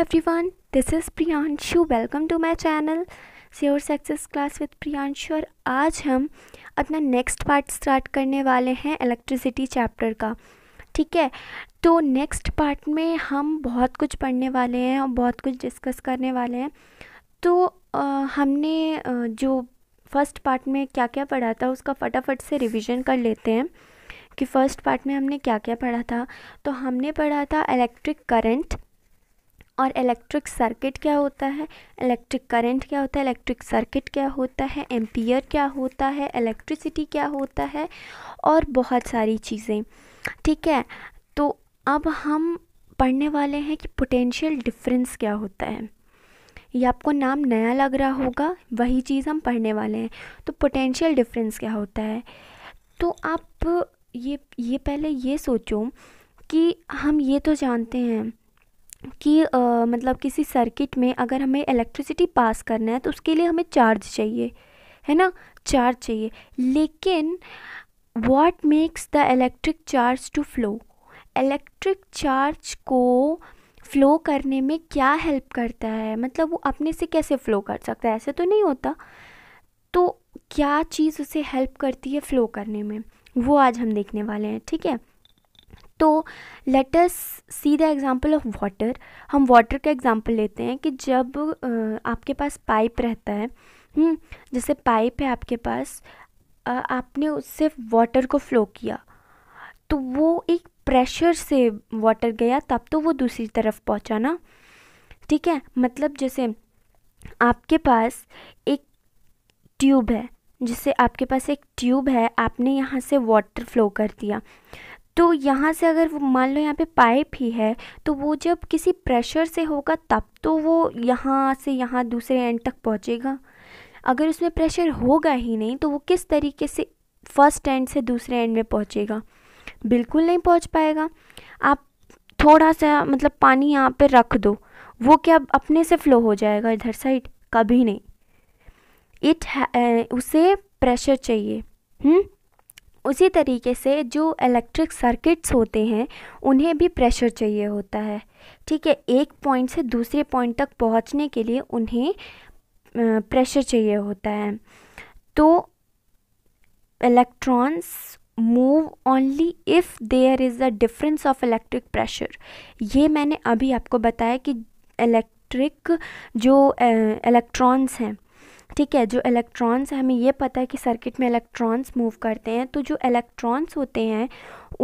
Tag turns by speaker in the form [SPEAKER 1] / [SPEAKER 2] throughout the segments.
[SPEAKER 1] Everyone this is Priyanshu welcome to my channel sure success class with Priyanshu और आज हम अपना नेक्स्ट पार्ट स्टार्ट करने वाले हैं इलेक्ट्रिसिटी चैप्टर का ठीक है तो नेक्स्ट पार्ट में हम बहुत कुछ पढ़ने वाले हैं और बहुत कुछ डिस्कस करने वाले हैं तो आ, हमने जो फर्स्ट पार्ट में क्या क्या पढ़ा था उसका फटाफट से रिविज़न कर लेते हैं कि फ़र्स्ट पार्ट में हमने क्या क्या पढ़ा था तो हमने पढ़ा था इलेक्ट्रिक करंट और इलेक्ट्रिक सर्किट क्या होता है इलेक्ट्रिक करंट क्या होता है इलेक्ट्रिक सर्किट क्या होता है एम्पियर क्या होता है इलेक्ट्रिसिटी क्या होता है और बहुत सारी चीज़ें ठीक है तो अब हम पढ़ने वाले हैं कि पोटेंशियल डिफरेंस क्या होता है ये आपको नाम नया लग रहा होगा वही चीज़ हम पढ़ने वाले हैं तो पोटेंशियल डिफरेंस क्या होता है तो आप ये ये पहले ये सोचो कि हम ये तो जानते हैं कि आ, मतलब किसी सर्किट में अगर हमें इलेक्ट्रिसिटी पास करना है तो उसके लिए हमें चार्ज चाहिए है ना चार्ज चाहिए लेकिन what makes the electric charge to flow electric charge को फ्लो करने में क्या हेल्प करता है मतलब वो अपने से कैसे फ्लो कर सकता है ऐसे तो नहीं होता तो क्या चीज़ उसे हेल्प करती है फ्लो करने में वो आज हम देखने वाले हैं ठीक है तो let's see the example of water हम वाटर का एग्ज़ाम्पल लेते हैं कि जब आपके पास पाइप रहता है हम्म, जैसे पाइप है आपके पास आपने उससे वाटर को फ्लो किया तो वो एक प्रेशर से वाटर गया तब तो वो दूसरी तरफ पहुंचा ना ठीक है मतलब जैसे आपके पास एक ट्यूब है जैसे आपके पास एक ट्यूब है आपने यहाँ से वाटर फ्लो कर दिया तो यहाँ से अगर वो मान लो यहाँ पे पाइप ही है तो वो जब किसी प्रेशर से होगा तब तो वो यहाँ से यहाँ दूसरे एंड तक पहुँचेगा अगर उसमें प्रेशर होगा ही नहीं तो वो किस तरीके से फर्स्ट एंड से दूसरे एंड में पहुँचेगा बिल्कुल नहीं पहुँच पाएगा आप थोड़ा सा मतलब पानी यहाँ पर रख दो वो क्या अपने से फ्लो हो जाएगा इधर साइड कभी नहीं इट उसे प्रेशर चाहिए हुँ? हम्म? उसी तरीके से जो इलेक्ट्रिक सर्किट्स होते हैं उन्हें भी प्रेशर चाहिए होता है ठीक है एक पॉइंट से दूसरे पॉइंट तक पहुंचने के लिए उन्हें प्रेशर चाहिए होता है तो electrons move only if there is a difference of electric pressure ये मैंने अभी आपको बताया कि इलेक्ट्रिक जो इलेक्ट्रॉन्स हैं ठीक है जो इलेक्ट्रॉन्स हमें ये पता है कि सर्किट में इलेक्ट्रॉन्स मूव करते हैं तो जो इलेक्ट्रॉन्स होते हैं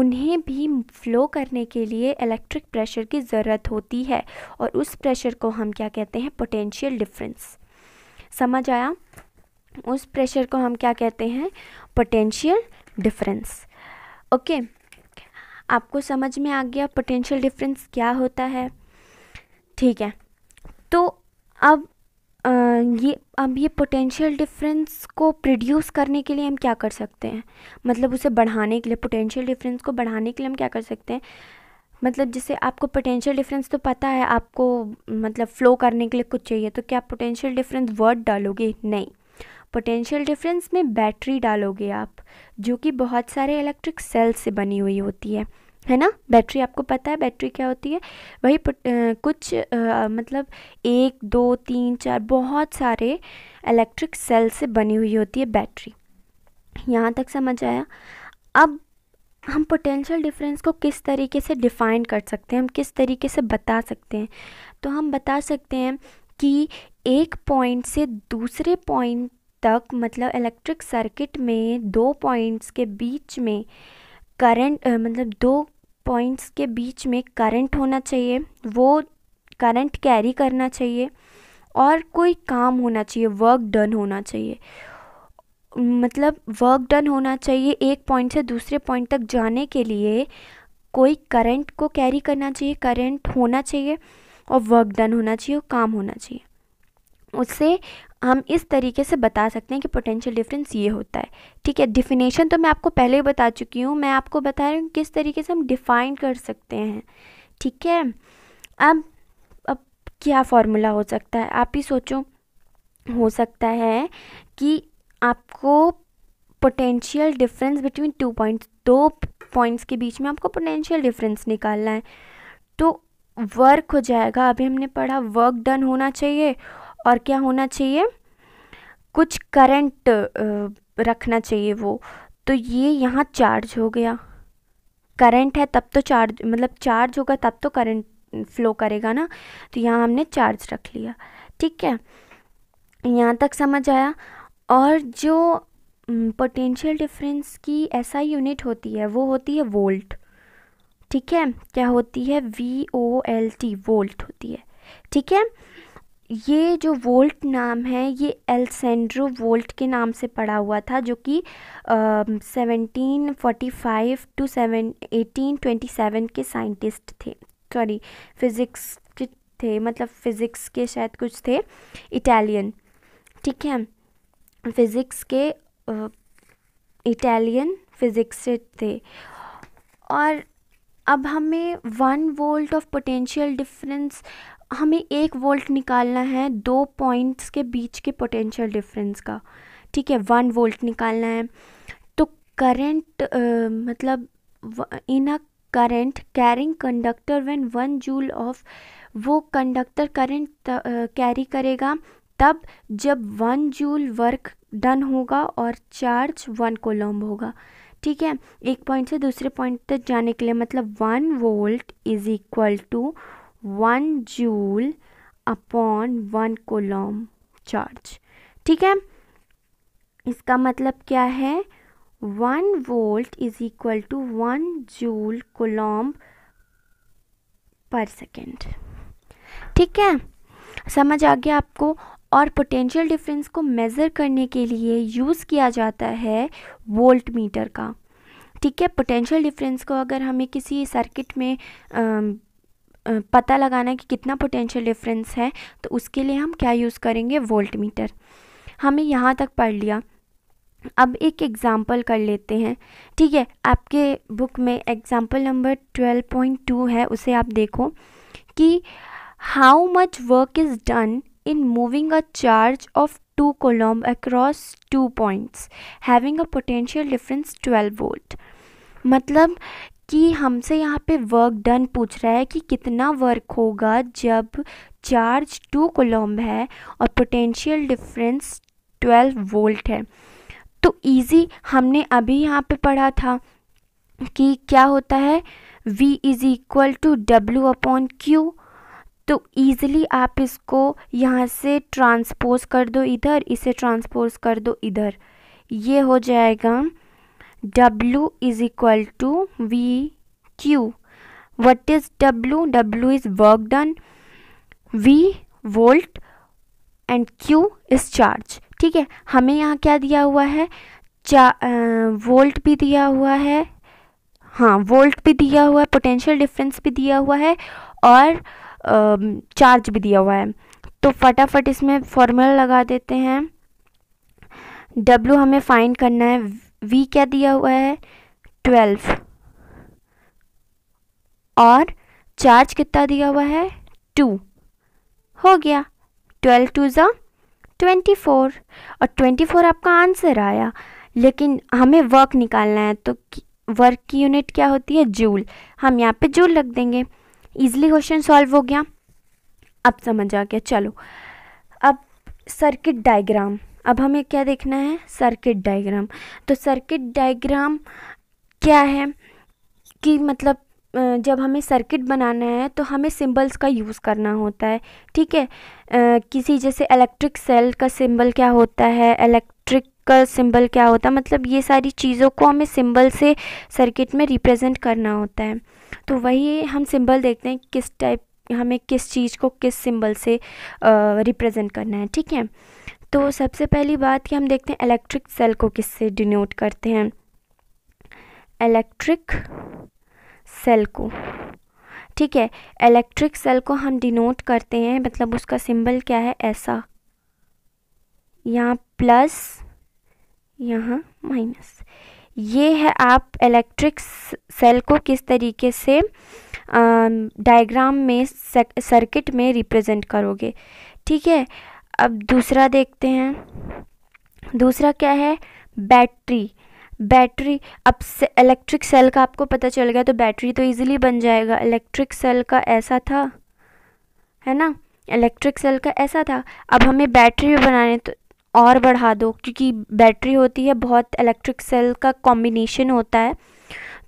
[SPEAKER 1] उन्हें भी फ्लो करने के लिए इलेक्ट्रिक प्रेशर की ज़रूरत होती है और उस प्रेशर को हम क्या कहते हैं पोटेंशियल डिफरेंस समझ आया उस प्रेशर को हम क्या कहते हैं पोटेंशियल डिफरेंस ओके आपको समझ में आ गया पोटेंशियल डिफरेंस क्या होता है ठीक है तो अब ये अब ये पोटेंशियल डिफरेंस को प्रोड्यूस करने के लिए हम क्या कर सकते हैं मतलब उसे बढ़ाने के लिए पोटेंशियल डिफरेंस को बढ़ाने के लिए हम क्या कर सकते हैं मतलब जैसे आपको पोटेंशियल डिफरेंस तो पता है आपको मतलब फ़्लो करने के लिए कुछ चाहिए तो क्या पोटेंशियल डिफरेंस वर्ड डालोगे नहीं पोटेंशियल डिफरेंस में बैटरी डालोगे आप जो कि बहुत सारे इलेक्ट्रिक सेल्स से बनी हुई होती है है ना बैटरी आपको पता है बैटरी क्या होती है वही आ, कुछ आ, मतलब एक दो तीन चार बहुत सारे इलेक्ट्रिक सेल से बनी हुई होती है बैटरी यहाँ तक समझ आया अब हम पोटेंशियल डिफरेंस को किस तरीके से डिफ़ाइन कर सकते हैं हम किस तरीके से बता सकते हैं तो हम बता सकते हैं कि एक पॉइंट से दूसरे पॉइंट तक मतलब इलेक्ट्रिक सर्किट में दो पॉइंट्स के बीच में करंट मतलब दो पॉइंट्स के बीच में करंट होना चाहिए वो करंट कैरी करना चाहिए और कोई काम होना चाहिए वर्क डन होना चाहिए मतलब वर्क डन होना चाहिए एक पॉइंट से दूसरे पॉइंट तक जाने के लिए कोई करंट को कैरी करना चाहिए करंट होना चाहिए और वर्क डन होना चाहिए और काम होना चाहिए उससे हम इस तरीके से बता सकते हैं कि पोटेंशियल डिफरेंस ये होता है ठीक है डिफिनेशन तो मैं आपको पहले ही बता चुकी हूँ मैं आपको बता रही हूँ किस तरीके से हम डिफ़ाइन कर सकते हैं ठीक है अब अब क्या फार्मूला हो सकता है आप ही सोचो हो सकता है कि आपको potential difference between two points दो पॉइंट्स के बीच में आपको पोटेंशियल डिफरेंस निकालना है तो वर्क हो जाएगा अभी हमने पढ़ा वर्क डन होना चाहिए और क्या होना चाहिए कुछ करंट रखना चाहिए वो तो ये यहाँ चार्ज हो गया करंट है तब तो चार्ज मतलब चार्ज होगा तब तो करंट फ्लो करेगा ना तो यहाँ हमने चार्ज रख लिया ठीक है यहाँ तक समझ आया और जो पोटेंशियल डिफरेंस की ऐसा यूनिट होती है वो होती है वोल्ट ठीक है क्या होती है V O L T volt होती है ठीक है ये जो वोल्ट नाम है ये एल्सेंड्रो वोल्ट के नाम से पड़ा हुआ था जो कि seventeen forty five to seven eighteen twenty seven के साइंटिस्ट थे सॉरी फिज़िक्स के थे मतलब फ़िज़िक्स के शायद कुछ थे इटालियन ठीक है फिज़िक्स के इटालियन फिज़िक्स से थे और अब हमें one volt of potential difference हमें एक वोल्ट निकालना है दो पॉइंट्स के बीच के पोटेंशियल डिफरेंस का ठीक है वन वोल्ट निकालना है तो करंट uh, मतलब in a current carrying conductor when one joule of वो कंडक्टर करंट कैरी करेगा तब जब वन जूल वर्क डन होगा और चार्ज वन कोलम्ब होगा ठीक है एक पॉइंट से दूसरे पॉइंट तक जाने के लिए मतलब one volt is equal to one joule upon one coulomb charge ठीक है इसका मतलब क्या है one volt is equal to one joule coulomb per second ठीक है समझ आ गया आपको और पोटेंशियल डिफरेंस को मेज़र करने के लिए यूज़ किया जाता है वोल्ट मीटर का ठीक है पोटेंशियल डिफरेंस को अगर हमें किसी सर्किट में आ, पता लगाना है कि कितना पोटेंशियल डिफरेंस है तो उसके लिए हम क्या यूज़ करेंगे वोल्ट मीटर हमें यहाँ तक पढ़ लिया अब एक एग्ज़ाम्पल कर लेते हैं ठीक है आपके बुक में example number twelve point two है उसे आप देखो कि how much work is done in moving a charge of two coulomb across two points having a potential difference 12 volt मतलब कि हमसे यहाँ पे वर्क डन पूछ रहा है कि कितना वर्क होगा जब चार्ज टू कोलम्ब है और पोटेंशियल डिफरेंस ट्वेल्व वोल्ट है तो इजी हमने अभी यहाँ पे पढ़ा था कि क्या होता है V is equal to W upon Q तो ईज़िली आप इसको यहाँ से ट्रांसपोज कर दो इधर इसे ट्रांसपोज कर दो इधर ये हो जाएगा W is equal to VQ. What is W? W is work done, V volt and Q is charge ठीक है हमें यहाँ क्या दिया हुआ है चा वोल्ट भी दिया हुआ है हाँ वोल्ट भी दिया हुआ है पोटेंशियल डिफरेंस भी दिया हुआ है और आ, चार्ज भी दिया हुआ है तो फटाफट इसमें फॉर्मूला लगा देते हैं W हमें फाइंड करना है वी क्या दिया हुआ है ट्वेल्व और चार्ज कितना दिया हुआ है टू हो गया ट्वेल्व टू ज ट्वेंटी फोर और ट्वेंटी फोर आपका आंसर आया लेकिन हमें वर्क निकालना है तो वर्क की यूनिट क्या होती है जूल हम यहाँ पे जूल रख देंगे ईजिली क्वेश्चन सॉल्व हो गया अब समझ आ गया चलो अब सर्किट डायग्राम अब हमें क्या देखना है सर्किट डायग्राम तो सर्किट डायग्राम क्या है कि मतलब जब हमें सर्किट बनाना है तो हमें सिंबल्स का यूज़ करना होता है ठीक है किसी जैसे इलेक्ट्रिक सेल का सिंबल क्या होता है इलेक्ट्रिक का सिंबल क्या होता है मतलब ये सारी चीज़ों को हमें सिंबल से सर्किट में रिप्रेजेंट करना होता है तो वही हम सिंबल देखते हैं किस टाइप हमें किस चीज़ को किस सिंबल से रिप्रेजेंट करना है ठीक है तो सबसे पहली बात कि हम देखते हैं इलेक्ट्रिक सेल को किससे डिनोट करते हैं इलेक्ट्रिक सेल को ठीक है इलेक्ट्रिक सेल को हम डिनोट करते हैं मतलब उसका सिंबल क्या है ऐसा यहाँ प्लस यहाँ माइनस ये है आप इलेक्ट्रिक सेल को किस तरीके से डायग्राम में सर्किट में रिप्रेजेंट करोगे ठीक है अब दूसरा देखते हैं दूसरा क्या है बैटरी बैटरी अब से इलेक्ट्रिक सेल का आपको पता चल गया तो बैटरी तो इजीली बन जाएगा इलेक्ट्रिक सेल का ऐसा था है ना इलेक्ट्रिक सेल का ऐसा था अब हमें बैटरी भी बनाने तो और बढ़ा दो क्योंकि बैटरी होती है बहुत इलेक्ट्रिक सेल का कॉम्बिनेशन होता है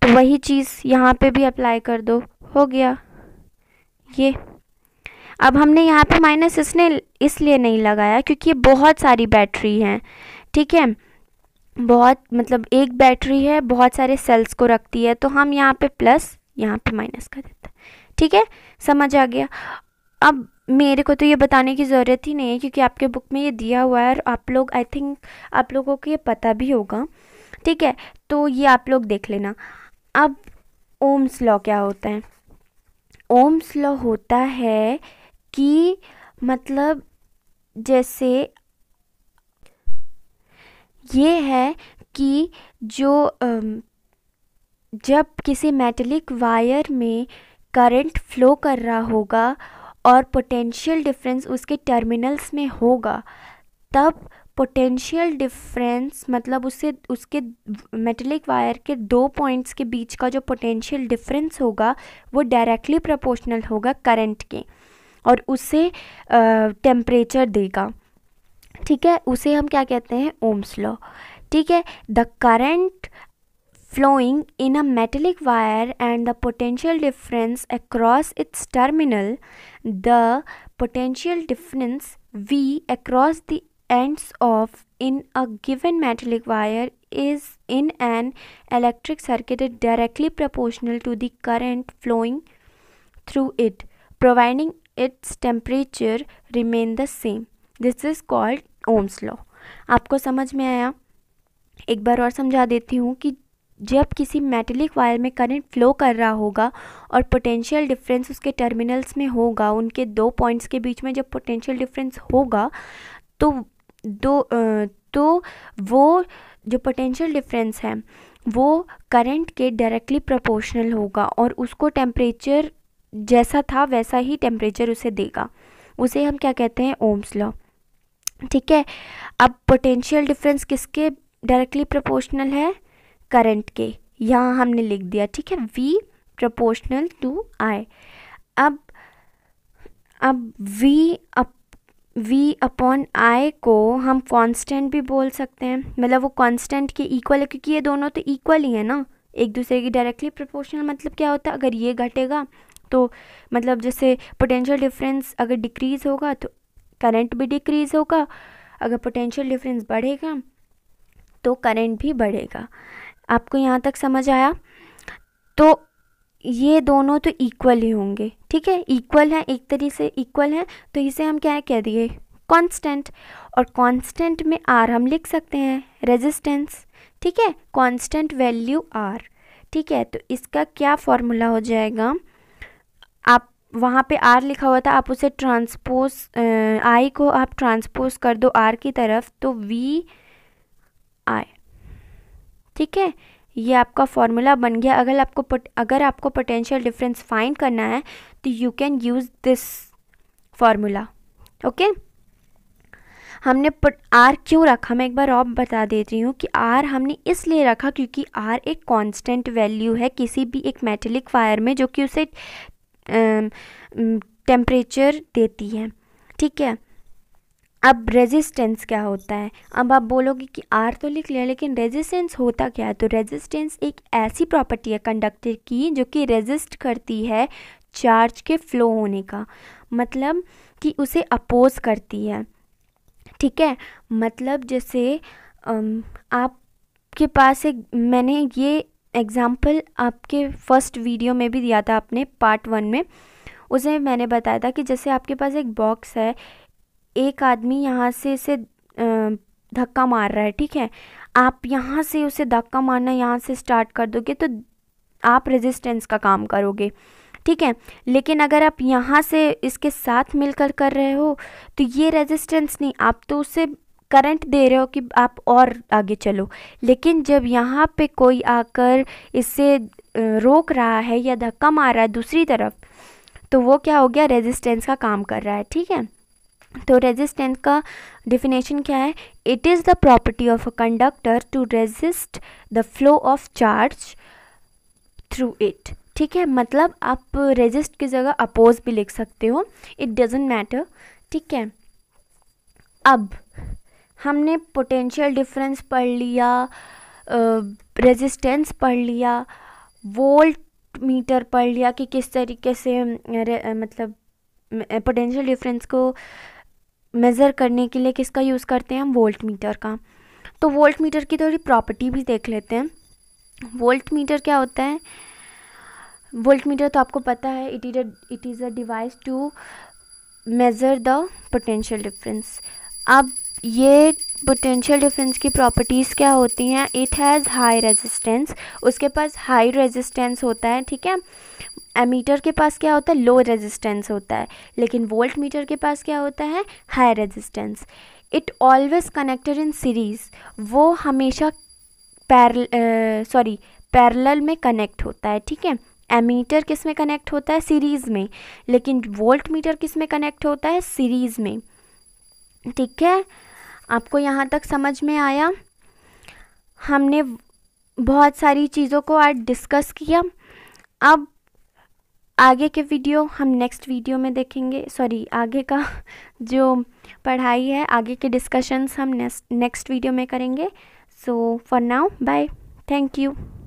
[SPEAKER 1] तो वही चीज़ यहाँ पे भी अप्लाई कर दो हो गया ये अब हमने यहाँ पे माइनस इसने इसलिए नहीं लगाया क्योंकि ये बहुत सारी बैटरी हैं ठीक है बहुत मतलब एक बैटरी है बहुत सारे सेल्स को रखती है तो हम यहाँ पे प्लस यहाँ पे माइनस कर देते हैं ठीक है समझ आ गया अब मेरे को तो ये बताने की ज़रूरत ही नहीं है क्योंकि आपके बुक में ये दिया हुआ है और आप लोग आई थिंक आप लोगों को ये पता भी होगा ठीक है तो ये आप लोग देख लेना अब ओम्स लॉ क्या होता है ओम्स लॉ होता है कि मतलब जैसे ये है कि जो जब किसी मेटलिक वायर में करंट फ्लो कर रहा होगा और पोटेंशियल डिफरेंस उसके टर्मिनल्स में होगा तब पोटेंशियल डिफरेंस मतलब उससे उसके मेटलिक वायर के दो पॉइंट्स के बीच का जो पोटेंशियल डिफरेंस होगा वो डायरेक्टली प्रोपोर्शनल होगा करंट के और उसे टेम्परेचर देगा ठीक है उसे हम क्या कहते हैं ओम्स लॉ ठीक है the current flowing in a metallic wire and the potential difference across its terminal the potential difference V across the ends of in a given metallic wire is in an electric circuit directly proportional to the current flowing through it providing its temperature remain the same this is called ohms law आपको समझ में आया एक बार और समझा देती हूँ कि जब किसी मेटेलिक वायर में करंट फ्लो कर रहा होगा और पोटेंशियल डिफरेंस उसके टर्मिनल्स में होगा उनके दो पॉइंट्स के बीच में जब पोटेंशियल डिफरेंस होगा तो दो तो वो जो पोटेंशियल डिफरेंस है वो करंट के डायरेक्टली प्रोपोर्शनल होगा और उसको टेम्परेचर जैसा था वैसा ही टेम्परेचर उसे देगा उसे हम क्या कहते हैं ओम्स लॉ ठीक है अब पोटेंशियल डिफरेंस किसके डायरेक्टली प्रोपोर्शनल है करंट के यहाँ हमने लिख दिया ठीक है वी प्रोपोर्शनल टू आई अब अब V up V upon I को हम कांस्टेंट भी बोल सकते हैं मतलब वो कांस्टेंट के इक्वल है क्योंकि ये दोनों तो इक्वल ही है ना एक दूसरे की डायरेक्टली प्रोपोर्शनल मतलब क्या होता है अगर ये घटेगा तो मतलब जैसे पोटेंशियल डिफरेंस अगर डिक्रीज़ होगा तो करंट भी डिक्रीज़ होगा अगर पोटेंशियल डिफरेंस बढ़ेगा तो करंट भी बढ़ेगा आपको यहाँ तक समझ आया तो ये दोनों तो इक्वल ही होंगे ठीक है इक्वल है एक तरीके से इक्वल है तो इसे हम क्या कह दिए कांस्टेंट और कांस्टेंट में आर हम लिख सकते हैं रेजिस्टेंस ठीक है कांस्टेंट वैल्यू आर ठीक है तो इसका क्या फॉर्मूला हो जाएगा वहाँ पे आर लिखा हुआ था आप उसे ट्रांसपोज आई को आप ट्रांसपोज कर दो आर की तरफ तो वी आई ठीक है ये आपका फॉर्मूला बन गया अगर आपको अगर आपको पोटेंशियल डिफरेंस फाइंड करना है तो you can use this formula okay हमने आर क्यों रखा मैं एक बार और बता देती हूँ कि आर हमने इसलिए रखा क्योंकि आर एक कांस्टेंट वैल्यू है किसी भी एक मेटेलिक फायर में जो कि उसे टेम्परेचर देती है ठीक है अब रेजिस्टेंस क्या होता है अब आप बोलोगे कि आर तो लिख लिया लेकिन रेजिस्टेंस होता क्या है तो रेजिस्टेंस एक ऐसी प्रॉपर्टी है कंडक्टर की जो कि रेजिस्ट करती है चार्ज के फ्लो होने का मतलब कि उसे अपोज करती है ठीक है मतलब जैसे आपके पास एक मैंने ये एग्ज़ाम्पल आपके फर्स्ट वीडियो में भी दिया था आपने पार्ट वन में उसे मैंने बताया था कि जैसे आपके पास एक बॉक्स है एक आदमी यहाँ से इसे धक्का मार रहा है ठीक है आप यहाँ से उसे धक्का मारना यहाँ से स्टार्ट कर दोगे तो आप रेजिस्टेंस का काम करोगे ठीक है लेकिन अगर आप यहाँ से इसके साथ मिलकर कर रहे हो तो ये रेजिस्टेंस नहीं आप तो उसे करंट दे रहे हो कि आप और आगे चलो लेकिन जब यहाँ पे कोई आकर इससे रोक रहा है या धक्का मार रहा है दूसरी तरफ तो वो क्या हो गया रेजिस्टेंस का काम कर रहा है ठीक है तो रेजिस्टेंस का डिफिनेशन क्या है it is the property of a conductor to resist the flow of charge through it ठीक है मतलब आप रेजिस्ट की जगह अपोज भी लिख सकते हो इट डजेंट मैटर ठीक है अब हमने पोटेंशियल डिफरेंस पढ़ लिया रेजिस्टेंस पढ़ लिया वोल्ट मीटर पढ़ लिया कि किस तरीके से मतलब पोटेंशियल डिफरेंस को मेज़र करने के लिए किसका यूज़ करते हैं हम वोल्ट मीटर का तो वोल्ट मीटर की थोड़ी प्रॉपर्टी भी देख लेते हैं वोल्ट मीटर क्या होता है वोल्ट मीटर तो आपको पता है it is it is a device to measure the potential difference अब ये पोटेंशियल डिफरेंस की प्रॉपर्टीज़ क्या होती हैं इट हैज़ हाई रेजिस्टेंस उसके पास हाई रेजिस्टेंस होता है ठीक है एमीटर के पास क्या होता है लो रेजिस्टेंस होता है लेकिन वोल्ट मीटर के पास क्या होता है high resistance it always connected in series वो हमेशा पैरल सॉरी पैरल में कनेक्ट होता है ठीक है एमीटर किस में कनेक्ट होता है सीरीज़ में लेकिन वोल्ट मीटर किस में कनेक्ट होता है सीरीज़ में ठीक है आपको यहाँ तक समझ में आया हमने बहुत सारी चीज़ों को आज डिस्कस किया अब आगे के वीडियो हम नेक्स्ट वीडियो में देखेंगे सॉरी आगे का जो पढ़ाई है आगे के डिस्कशंस हम नेक्स्ट वीडियो में करेंगे so for now bye thank you